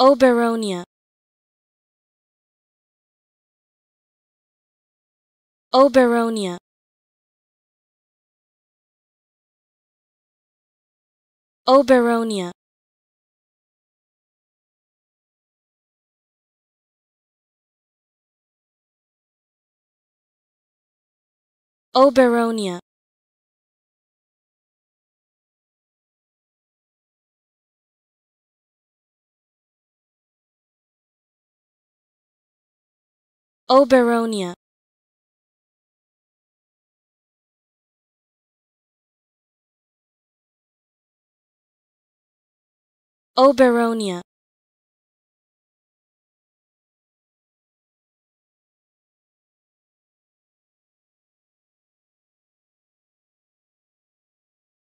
Oberonia Oberonia Oberonia Oberonia Oberonia Oberonia